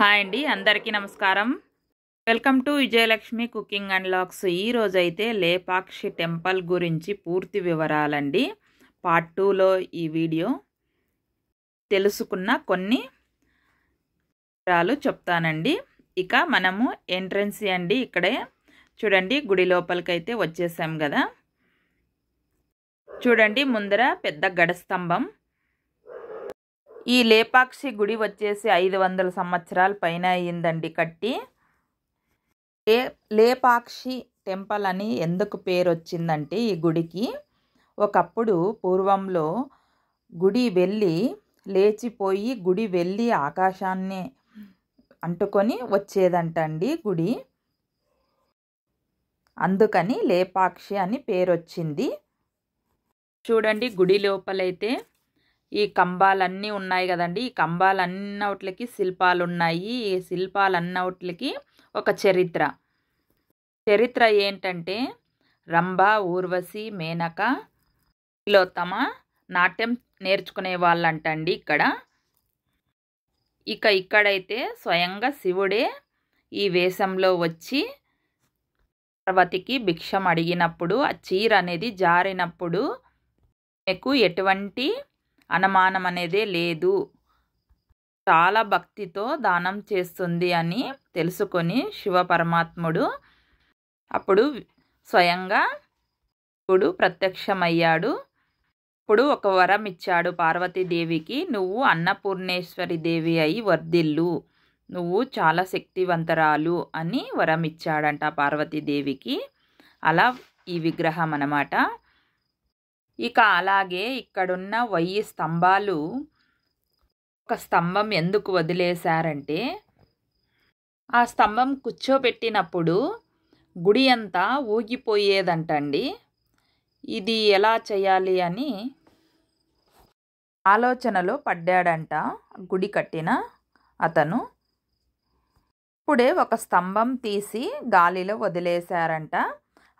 hi అండి అందరికీ నమస్కారం welcome to Vijayalakshmi cooking and లాక్స్ ఈరోజైతే లేపాక్షి టెంపుల్ గురించి పూర్తి వివరాలండి పార్ట్ టూలో ఈ వీడియో తెలుసుకున్న కొన్ని వివరాలు చెప్తానండి ఇక మనము ఎంట్రన్సీ అండి ఇక్కడే చూడండి గుడి లోపలికైతే వచ్చేసాం కదా చూడండి ముందర పెద్ద గడస్తంభం ఈ లేపాక్షి గుడి వచ్చేసి ఐదు వందల సంవత్సరాల పైన అయ్యిందండి కట్టి లే లేపాక్షి టెంపుల్ అని ఎందుకు పేరు వచ్చిందంటే ఈ గుడికి ఒకప్పుడు పూర్వంలో గుడి వెళ్ళి లేచిపోయి గుడి వెళ్ళి ఆకాశాన్ని అంటుకొని అండి గుడి అందుకని లేపాక్షి అని పేరొచ్చింది చూడండి గుడి లోపలైతే ఈ కంబాలన్నీ ఉన్నాయి కదండి ఈ కంబాలన్నోట్లకి శిల్పాలు ఉన్నాయి ఈ శిల్పాలన్నోట్లకి ఒక చరిత్ర చరిత్ర ఏంటంటే రంభ ఊర్వశి మేనక తిలోత్తమ నాట్యం నేర్చుకునే వాళ్ళంటండి ఇక్కడ ఇక ఇక్కడైతే స్వయంగా శివుడే ఈ వేషంలో వచ్చి పార్వతికి భిక్షం అడిగినప్పుడు ఆ చీర అనేది జారినప్పుడు మీకు ఎటువంటి అనుమానం అనేదే లేదు చాలా భక్తితో దానం చేస్తుంది అని తెలుసుకొని శివ పరమాత్ముడు అప్పుడు స్వయంగా ఇప్పుడు ప్రత్యక్షమయ్యాడు ఇప్పుడు ఒక వరం ఇచ్చాడు పార్వతీదేవికి నువ్వు అన్నపూర్ణేశ్వరి దేవి అయి వర్ధిల్లు నువ్వు చాలా శక్తివంతరాలు అని వరం ఇచ్చాడంట పార్వతీదేవికి అలా ఈ విగ్రహం అన్నమాట ఇక అలాగే ఇక్కడున్న వెయ్యి స్తంభాలు ఒక స్తంభం ఎందుకు వదిలేశారంటే ఆ స్తంభం కూర్చోబెట్టినప్పుడు గుడి అంతా ఊగిపోయేదంటండి ఇది ఎలా చేయాలి అని ఆలోచనలో పడ్డాడంట గుడి కట్టిన అతను అప్పుడే ఒక స్తంభం తీసి గాలిలో వదిలేశారంట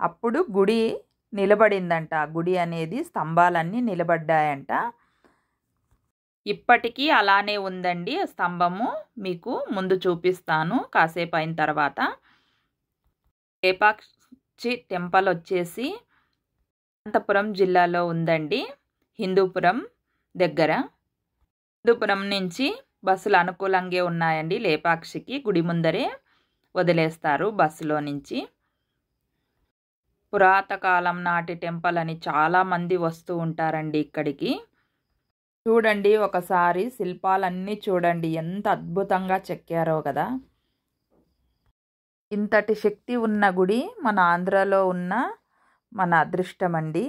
అప్పుడు గుడి నిలబడిందంట గుడి అనేది స్తంభాలన్నీ నిలబడ్డాయంట ఇప్పటికీ అలానే ఉందండి స్తంభము మీకు ముందు చూపిస్తాను కాసేపు అయిన తర్వాత లేపాక్షి టెంపుల్ వచ్చేసి అనంతపురం జిల్లాలో ఉందండి హిందూపురం దగ్గర హిందూపురం నుంచి బస్సులు అనుకూలంగా ఉన్నాయండి లేపాక్షికి గుడి ముందరే వదిలేస్తారు బస్సులో నుంచి పురాతకాలం నాటి టెంపుల్ అని చాలామంది వస్తూ ఉంటారండి ఇక్కడికి చూడండి ఒకసారి శిల్పాలన్నీ చూడండి ఎంత అద్భుతంగా చెక్కారో కదా ఇంతటి శక్తి ఉన్న గుడి మన ఆంధ్రలో ఉన్న మన అదృష్టం అండి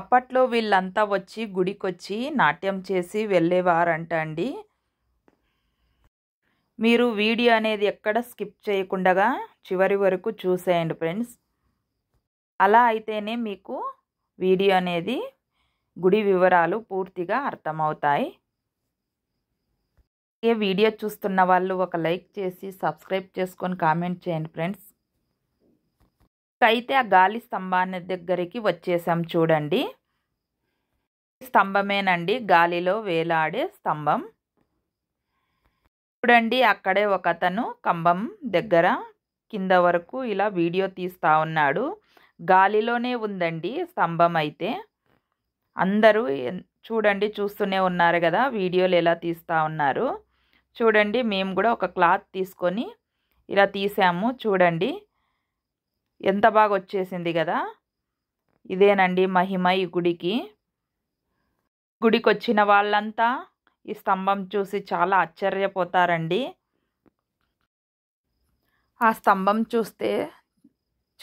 అప్పట్లో వీళ్ళంతా వచ్చి గుడికొచ్చి నాట్యం చేసి వెళ్ళేవారంట అండి మీరు వీడియో అనేది ఎక్కడ స్కిప్ చేయకుండా చివరి వరకు చూసేయండి ఫ్రెండ్స్ అలా అయితేనే మీకు వీడియో అనేది గుడి వివరాలు పూర్తిగా అర్థమవుతాయి ఏ వీడియో చూస్తున్న వాళ్ళు ఒక లైక్ చేసి సబ్స్క్రైబ్ చేసుకొని కామెంట్ చేయండి ఫ్రెండ్స్ అయితే ఆ గాలి స్తంభాన్ని దగ్గరికి వచ్చేసాం చూడండి స్తంభమేనండి గాలిలో వేలాడే స్తంభం చూడండి అక్కడే ఒక అతను కంబం దగ్గర కింద వరకు ఇలా వీడియో తీస్తా ఉన్నాడు గాలిలోనే ఉందండి స్తంభం అయితే అందరూ చూడండి చూస్తూనే ఉన్నారు కదా వీడియోలు ఎలా తీస్తూ ఉన్నారు చూడండి మేము కూడా ఒక క్లాత్ తీసుకొని ఇలా తీసాము చూడండి ఎంత బాగా వచ్చేసింది కదా ఇదేనండి మహిమ ఈ గుడికి గుడికి వచ్చిన వాళ్ళంతా ఈ స్తంభం చూసి చాలా ఆశ్చర్యపోతారండి ఆ స్తంభం చూస్తే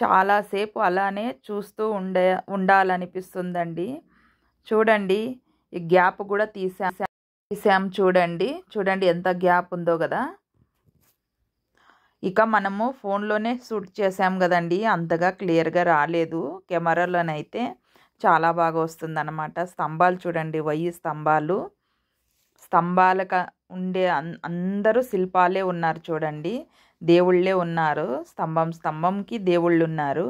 చాలాసేపు అలానే చూస్తూ ఉండే ఉండాలనిపిస్తుందండి చూడండి ఈ గ్యాప్ కూడా తీసాం తీసాం చూడండి చూడండి ఎంత గ్యాప్ ఉందో కదా ఇక మనము ఫోన్లోనే షూట్ చేసాం కదండి అంతగా క్లియర్గా రాలేదు కెమెరాలోనైతే చాలా బాగా వస్తుందన్నమాట స్తంభాలు చూడండి వయ్యి స్తంభాలు స్తంభాలక ఉండే అందరూ శిల్పాలే ఉన్నారు చూడండి దేవుళ్ళే ఉన్నారు స్తంభం స్తంభంకి దేవుళ్ళు ఉన్నారు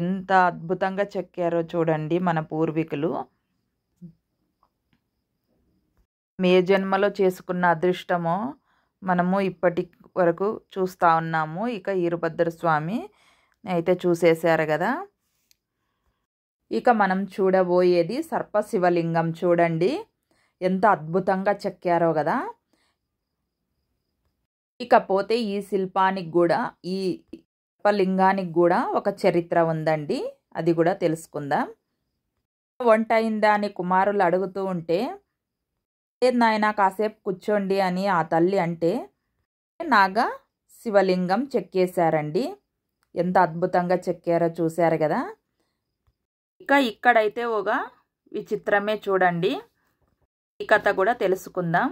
ఎంత అద్భుతంగా చెక్కారో చూడండి మన పూర్వీకులు మే జన్మలో చేసుకున్న అదృష్టము మనము ఇప్పటి వరకు చూస్తూ ఉన్నాము ఇక ఈరుభద్ర స్వామి అయితే చూసేశారు కదా ఇక మనం చూడబోయేది సర్ప శివలింగం చూడండి ఎంత అద్భుతంగా చెక్కారో కదా ఇకపోతే ఈ శిల్పానికి కూడా ఈ లింగానికి కూడా ఒక చరిత్ర ఉందండి అది కూడా తెలుసుకుందాం వంట అయిందా అని కుమారులు అడుగుతూ ఉంటే ఏ నాయన కాసేపు కూర్చోండి అని ఆ తల్లి అంటే నాగా శివలింగం చెక్కేశారండి ఎంత అద్భుతంగా చెక్కారో చూశారు కదా ఇక ఇక్కడైతే ఒక విచిత్రమే చూడండి ఈ కథ కూడా తెలుసుకుందాం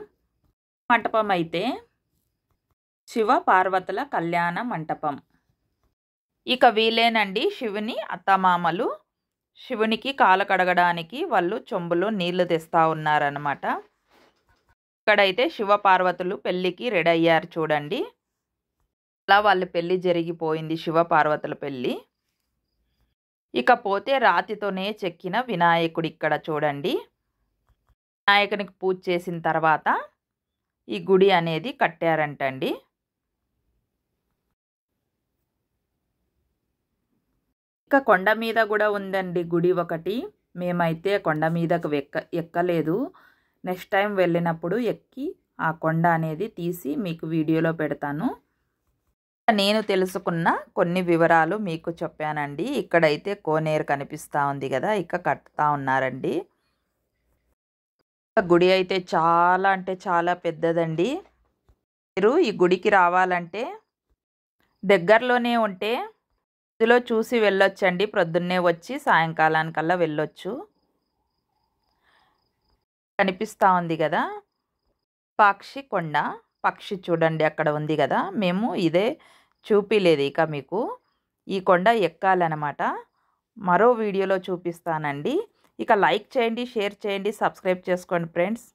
మంటపం అయితే శివ పార్వతుల కళ్యాణ మంటపం ఇక వీలేనండి శివుని అత్తమామలు శివునికి కాలు కడగడానికి వాళ్ళు చెంబులో నీళ్లు తెస్తూ ఉన్నారనమాట ఇక్కడైతే శివ పార్వతులు పెళ్ళికి రెడీ అయ్యారు చూడండి అలా వాళ్ళ పెళ్ళి జరిగిపోయింది శివ పార్వతుల పెళ్ళి ఇకపోతే రాతితోనే చెక్కిన వినాయకుడు ఇక్కడ చూడండి వినాయకునికి పూజ చేసిన తర్వాత ఈ గుడి అనేది కట్టారంటండి ఇంకా కొండ మీద కూడా ఉందండి గుడి ఒకటి మేమైతే కొండ మీదకు ఎక్క ఎక్కలేదు నెక్స్ట్ టైం వెళ్ళినప్పుడు ఎక్కి ఆ కొండ అనేది తీసి మీకు వీడియోలో పెడతాను నేను తెలుసుకున్న కొన్ని వివరాలు మీకు చెప్పానండి ఇక్కడైతే కోనేరు కనిపిస్తూ ఉంది కదా ఇక కట్టుతా ఉన్నారండి గుడి అయితే చాలా అంటే చాలా పెద్దదండి మీరు ఈ గుడికి రావాలంటే దగ్గరలోనే ఉంటే ఇందులో చూసి వెళ్ళొచ్చండి ప్రొద్దున్నే వచ్చి సాయంకాలానికల్లా వెళ్ళొచ్చు కనిపిస్తూ ఉంది కదా పక్షి కొండ పక్షి చూడండి అక్కడ ఉంది కదా మేము ఇదే చూపిలేదు ఇక మీకు ఈ కొండ ఎక్కాలన్నమాట మరో వీడియోలో చూపిస్తానండి ఇక లైక్ చేయండి షేర్ చేయండి సబ్స్క్రైబ్ చేసుకోండి ఫ్రెండ్స్